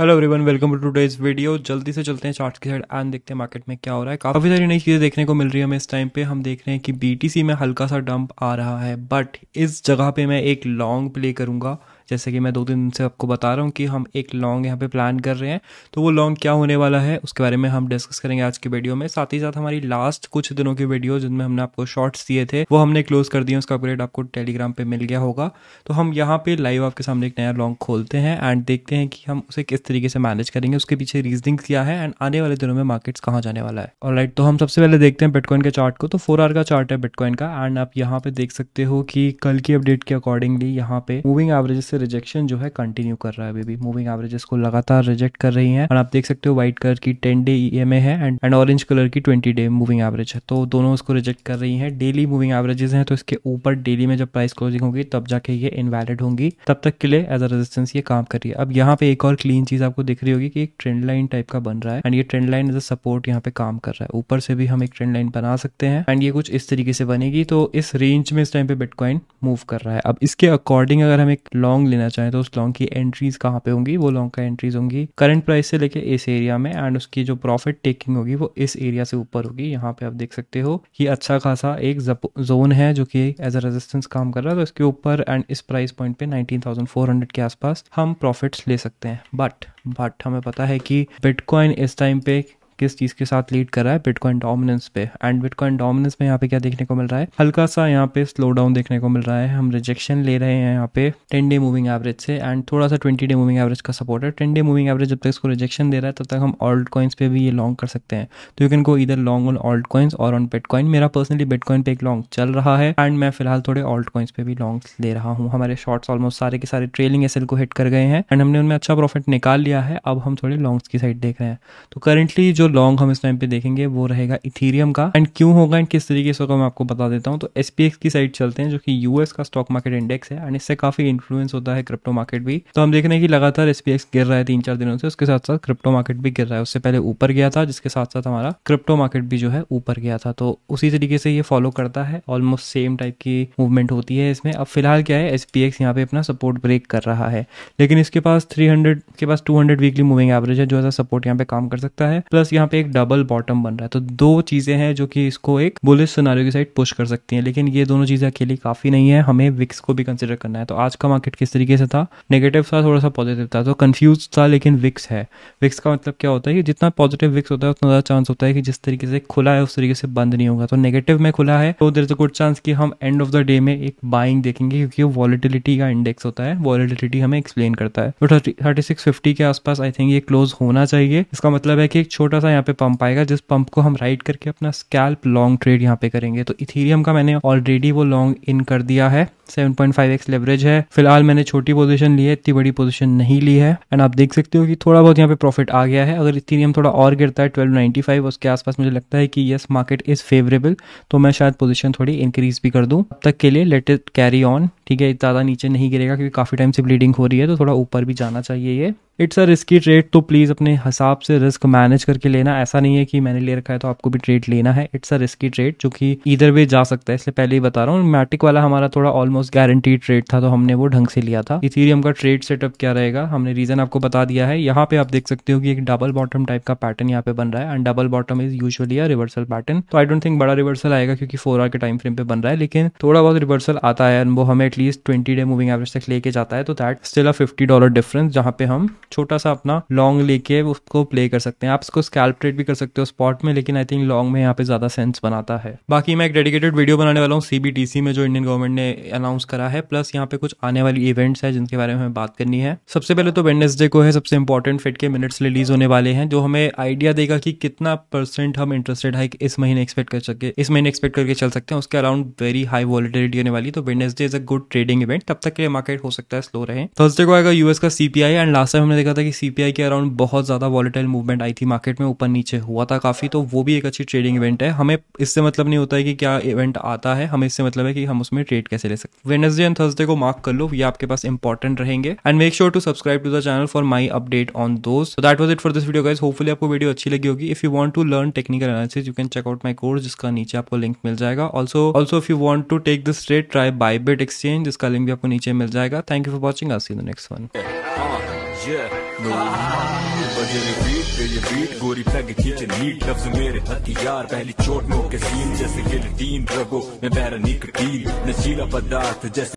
hello everyone welcome to today's video जल्दी से चलते हैं चार्ट की साइड एंड देखते हैं मार्केट में क्या हो रहा है काफी सारी नई चीजें देखने को मिल रही है हमें इस टाइम पे हम देख रहे हैं कि बीटीसी में हल्का सा डंप आ रहा है बट इस जगह पे मैं एक लॉन्ग प्ले करूंगा जैसे कि मैं दो दिन से आपको बता रहा हूँ कि हम एक लॉन्ग यहाँ पे प्लान कर रहे हैं तो वो लॉन्ग क्या होने वाला है उसके बारे में हम डिस्कस करेंगे आज की वीडियो में साथ ही साथ हमारी लास्ट कुछ दिनों की वीडियो जिनमें हमने आपको शॉर्ट्स दिए थे वो हमने क्लोज कर दिए उसका अपग्रेड आपको टेलीग्राम पर मिल गया होगा तो हम यहाँ पे लाइव आपके सामने एक नया लॉन्ग खोलते हैं एंड देखते हैं कि हम उसे किस तरीके से मैनेज करेंगे उसके पीछे रीजनिंग क्या है एंड आने वाले दिनों में मार्केट्स कहाँ जाने वाला है और राइट तो हम सबसे पहले देखते हैं बिटकॉइन के चार्ट को तो फोर आर का चार्ट है बिटकॉइन का एंड आप यहाँ पे देख सकते हो कि कल की अपडेट के अकॉर्डिंगली यहाँ पे मूविंग एवरेज से रिजेक्शन जो है कंटिन्यू कर रहा है अभी भी मूविंग एवरेजेस को लगातार रिजेक्ट कर रही है और आप देख सकते हो व्हाइट कलर की टेन डे ई है एंड एंड ऑरेंज कलर की ट्वेंटी डे मूविंग एवरेज है तो दोनों उसको रिजेक्ट कर रही है डेली मूविंग एवरेजेस है तो इसके ऊपर डेली में जब प्राइस क्लोजिंग होगी तब जाके ये इनवैलिड होंगी तब तक के लिए एज अ रेजिस्टेंस ये काम कर रही है अब यहाँ पे एक और क्लीन चीज आपको दिख रही होगी कि एक ट्रेंड लाइन टाइप का बन रहा है एंड ये trend line as a support यहाँ पे काम कर रहा है ऊपर से भी हम एक ट्रेंड लाइन बना सकते हैं एंड ये कुछ इस तरीके से बनेगी तो इस रेंज में इस टाइम पे बिटकॉइन मूव कर रहा है अब इसके अकॉर्डिंग अगर हम एक लॉन्ग लॉन्ग लेना चाहें तो उस लॉन्ग की एंट्रीज कहाँ पे होंगी वो लॉन्ग का एंट्रीज होंगी करंट प्राइस से लेके इस एरिया में एंड उसकी जो प्रॉफिट टेकिंग होगी वो इस एरिया से ऊपर होगी यहाँ पे आप देख सकते हो कि अच्छा खासा एक जोन है जो कि एज अ रेजिस्टेंस काम कर रहा है तो इसके ऊपर एंड इस प्राइस पॉइंट पे नाइनटीन के आसपास हम प्रॉफिट्स ले सकते हैं बट बट हमें पता है कि बिटकॉइन इस टाइम पे किस चीज़ के साथ लीड कर रहा है बिटकॉइन डोमिनेंस पे एंड बिटकॉइन डोमिनेंस में यहाँ पे क्या देखने को मिल रहा है हल्का सा यहाँ पे स्लो डाउन देखने को मिल रहा है हम रिजेक्शन ले रहे हैं यहाँ पे टेन डे मूविंग एवरेज से एंड थोड़ा सा ट्वेंटी डे मूविंग एवरेज का सपोर्ट है टेन डे मूविंग एवरेज जब तक इसको रिजेक्शन दे रहा है तब तक हम ऑल्ड कॉइन्स पे भी ये लॉन्ग कर सकते हैं तो यू कैन गो इधर लॉन्ग ऑन ऑल्ड कॉइन्स और ऑन बिटकॉइन मेरा पर्सनली बिटकॉइन पे एक लॉन्ग चल रहा है एंड मैं फिलहाल थोड़े ऑल्ड कॉइन्स पे भी लॉन्ग ले रहा हूँ हमारे शॉर्ट्स ऑलमोस्ट सारे के सारे ट्रेलिंग एसएल को हिट कर गए हैं एंड हमने उनमें अच्छा प्रॉफिट निकाल लिया है अब हम थोड़े लॉन्ग्स की साइड देख रहे हैं तो करेंटली जो लॉन्ग हम इस टाइम पे देखेंगे वो रहेगा इथीरियम का एंड क्यों होगा एंड किस तरीके से होगा मैं आपको बता देता हूँ तो एस की साइड चलते हैं जो कि यूएस का स्टॉक मार्केट इंडेक्स है एंड इससे काफी इन्फ्लुएंस होता है क्रिप्टो मार्केट भी तो हम देख रहे हैं कि लगातार एस गिर रहा है तीन चार दिनों से उसके साथ साथ क्रिप्टो मार्केट भी गिर रहा है उससे पहले ऊपर गया था जिसके साथ साथ हमारा क्रिप्टो मार्केट भी जो है ऊपर गया था तो उसी तरीके से ये फॉलो करता है ऑलमोस्ट सेम टाइप की मूवमेंट होती है इसमें अब फिलहाल क्या है एस पी यहाँ पे अपना सपोर्ट ब्रेक कर रहा है लेकिन इसके पास थ्री के पास टू वीकली मूविंग एवरेज है जो एज सपोर्ट यहाँ पे काम कर सकता है प्लस यहाँ पे एक डबल बॉटम बन रहा है तो दो चीज़ें हैं जो कि इसको एक बुलिश सुनारियों की साइड पुश कर सकती हैं लेकिन ये दोनों चीज़ें अकेली काफ़ी नहीं है हमें विक्स को भी कंसिडर करना है तो आज का मार्केट किस तरीके से था नेगेटिव था थोड़ा सा पॉजिटिव था तो कन्फ्यूज था लेकिन विक्स है विक्स का मतलब क्या होता है कि जितना पॉजिटिव विक्स होता है उतना ज़्यादा चांस होता है कि जिस तरीके से खुला है उस तरीके से बंद नहीं होगा तो नेगेटिव में खुला है तो there is a good chance कि हम एंड ऑफ द डे में एक बाइंग देखेंगे क्योंकि वॉलिटिलिटी का इंडेक्स होता है वॉलिटिलिटी हमें एक्सप्लेन करता है तो थर्टी सिक्स फिफ्टी के आसपास आई थिंक ये क्लोज होना चाहिए इसका मतलब है कि एक छोटा सा यहाँ पे पंप आएगा जिस पंप को हम राइड करके अपना स्कैल्प लॉन्ग ट्रेड यहाँ पे करेंगे तो इथीरियम का मैंने ऑलरेडी वो लॉन्ग इन कर दिया है 7.5x लेवरेज है फिलहाल मैंने छोटी पोजीशन ली है इतनी बड़ी पोजीशन नहीं ली है एंड आप देख सकते हो कि थोड़ा बहुत यहाँ पे प्रॉफिट आ गया है अगर इथीरियम थोड़ा और गिरता है 1295 उसके आसपास मुझे लगता है कि यस मार्केट इज फेवरेबल तो मैं शायद पोजीशन थोड़ी इंक्रीज भी कर दूँ अब तक के लिए लेट इट कैरी ऑन ठीक है ज़्यादा नीचे नहीं गिरेगा क्योंकि काफ़ी टाइम से ब्लीडिंग हो रही है तो थोड़ा ऊपर भी जाना चाहिए ये इट्स अ रिस्की ट्रेड तो प्लीज़ अपने हिसाब से रिस्क मैनेज करके लेना ऐसा नहीं है कि मैंने ले रखा है तो आपको भी ट्रेड लेना है इट्स अ रिस्की ट्रेड जो कि इधर वे जा सकता है इसलिए पहले ही बता रहा हूँ मैटिक वाला हमारा थोड़ा ऑलमोस्ट गारंटी ट्रेड था तो हमने वो ढंग से लिया था इथीरियम का ट्रेड सेटअप क्या रहेगा हमने रीजन आपको बता दिया है यहाँ पे आप देख सकते हो कि एक डबल बॉटम टाइप का पैटर्न यहाँ पे बन रहा है and double bottom is usually a reversal pattern तो आई डोंट थिंक बड़ा रिवर्सल आएगा क्योंकि फोर आर के टाइम फ्रेम पे बन रहा है लेकिन थोड़ा बहुत रिवर्सल आता है एंड वो हमें at least twenty day moving average तक लेके जाता है तो that still a fifty dollar difference जहाँ पे हम छोटा सा अपना लॉन्ग लेके उसको प्ले कर सकते हैं आप इसको स्कैल्परेट भी कर सकते हो स्पॉट में लेकिन आई थिंक लॉन्ग में यहाँ पे ज्यादा सेंस बनाता है बाकी मैं एक डेडिकेटेड वीडियो बनाने वाला हूँ सीबीटीसी में जो इंडियन गवर्नमेंट ने अनाउंस करा है प्लस यहाँ पे कुछ आने वाली इवेंट्स है जिनके बारे में हमें बात करनी है सबसे पहले तो वेडनेसडे को है सबसे इंपॉर्टेंट फिट के मिनट्स रिलीज होने वाले हैं जो हमें आइडिया देगा कि कितना परसेंट हम इंटरेस्टेड है इस महीने एक्सपेक्ट कर सके इस महीने एक्सपेक्ट करके चल सकते हैं उसके अराउंड वेरी हाई वॉलिटिलिटी होने वाली तो Wednesday is a good trading event तब तक के लिए मार्केट हो सकता है स्लो रहे थर्सडे को आएगा यूएस का सीपीआई एंड लास्ट टाइम हमने देखा था कि सी के अराउंड बहुत ज़्यादा वॉलेटाइल मूवमेंट आई थी मार्केट में ऊपर नीचे हुआ था काफ़ी तो वो भी एक अच्छी ट्रेडिंग इवेंट है हमें इससे मतलब नहीं होता है कि क्या इवेंट आता है हमें इससे मतलब है कि हम उसमें ट्रेड कैसे ले सकते वेनसडे एंड थर्सडे को मार्क कर लो ये आपके पास इंपॉर्टेंट रहेंगे and make sure to subscribe to the channel for my update on दोस्त that was it for this video guys hopefully आपको वीडियो अच्छी लगी होगी if you want to learn technical analysis you can check out my course जिसका नीचे आपको link मिल जाएगा also also if you want to take this trade try Bybit exchange जिसका लिंक भी आपको नीचे मिल जाएगा थैंक यू फॉर वॉचिंग आर सी द नेक्स्ट वन बजे रे पे ये बीट गोरी पैग किचन नीट लफ्ज मेरे हथियार पहली चोट नो के सीन जैसे गिलटीन रगो मैं बैरा निकटीन नशीला पदार्थ जैसे